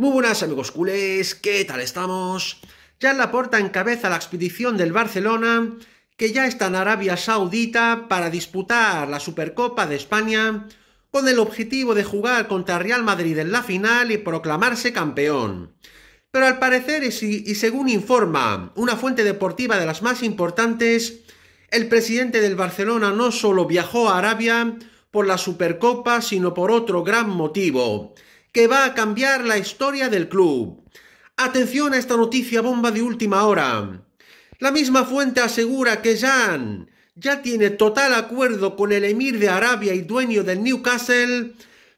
Muy buenas amigos culés, ¿qué tal estamos? Ya en la porta encabeza la expedición del Barcelona, que ya está en Arabia Saudita para disputar la Supercopa de España, con el objetivo de jugar contra Real Madrid en la final y proclamarse campeón. Pero al parecer, y según informa una fuente deportiva de las más importantes, el presidente del Barcelona no solo viajó a Arabia por la Supercopa, sino por otro gran motivo que va a cambiar la historia del club. Atención a esta noticia bomba de última hora. La misma fuente asegura que Jan ya tiene total acuerdo con el emir de Arabia y dueño del Newcastle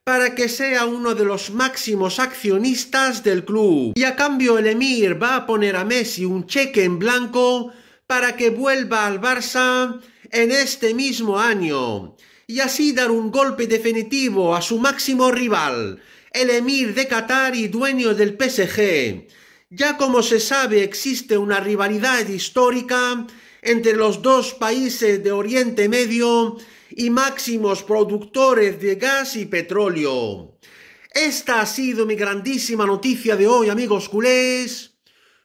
para que sea uno de los máximos accionistas del club. Y a cambio el emir va a poner a Messi un cheque en blanco para que vuelva al Barça en este mismo año y así dar un golpe definitivo a su máximo rival, el emir de Qatar y dueño del PSG. Ya como se sabe existe una rivalidad histórica entre los dos países de Oriente Medio y máximos productores de gas y petróleo. Esta ha sido mi grandísima noticia de hoy, amigos culés.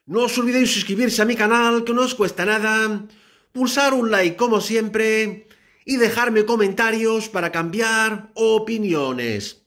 No os olvidéis suscribirse a mi canal, que no os cuesta nada, pulsar un like como siempre y dejarme comentarios para cambiar opiniones.